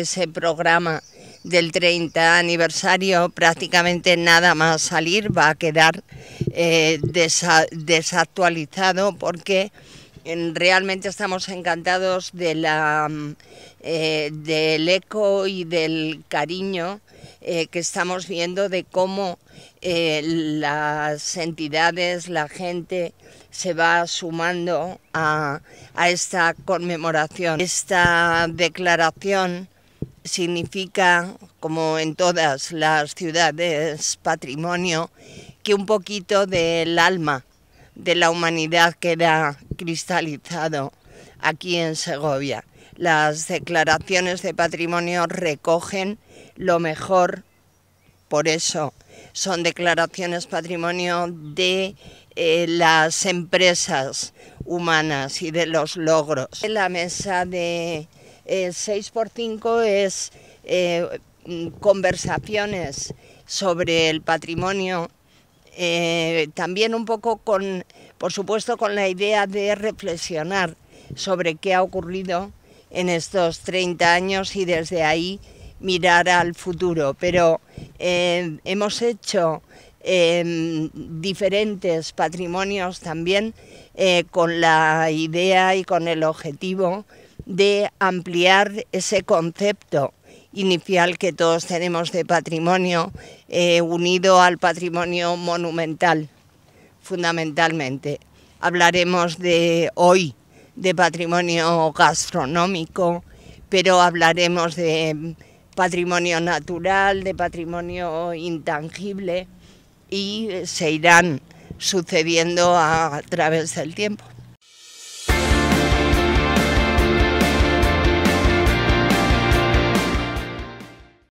ese programa del 30 aniversario, prácticamente nada más salir va a quedar eh, desactualizado porque realmente estamos encantados de la, eh, del eco y del cariño eh, que estamos viendo de cómo las entidades, la gente se va sumando a, a esta conmemoración. Esta declaración significa, como en todas las ciudades, patrimonio, que un poquito del alma de la humanidad queda cristalizado aquí en Segovia. Las declaraciones de patrimonio recogen lo mejor, por eso son declaraciones patrimonio de eh, las empresas humanas y de los logros. La mesa de el 6x5 es eh, conversaciones sobre el patrimonio, eh, también un poco con, por supuesto, con la idea de reflexionar sobre qué ha ocurrido en estos 30 años y desde ahí mirar al futuro. Pero eh, hemos hecho em, diferentes patrimonios también con la idea y con el objetivo de ampliar ese concepto inicial que todos tenemos de patrimonio eh, unido al patrimonio monumental, fundamentalmente. Hablaremos de hoy de patrimonio gastronómico, pero hablaremos de patrimonio natural, de patrimonio intangible y se irán sucediendo a través del tiempo.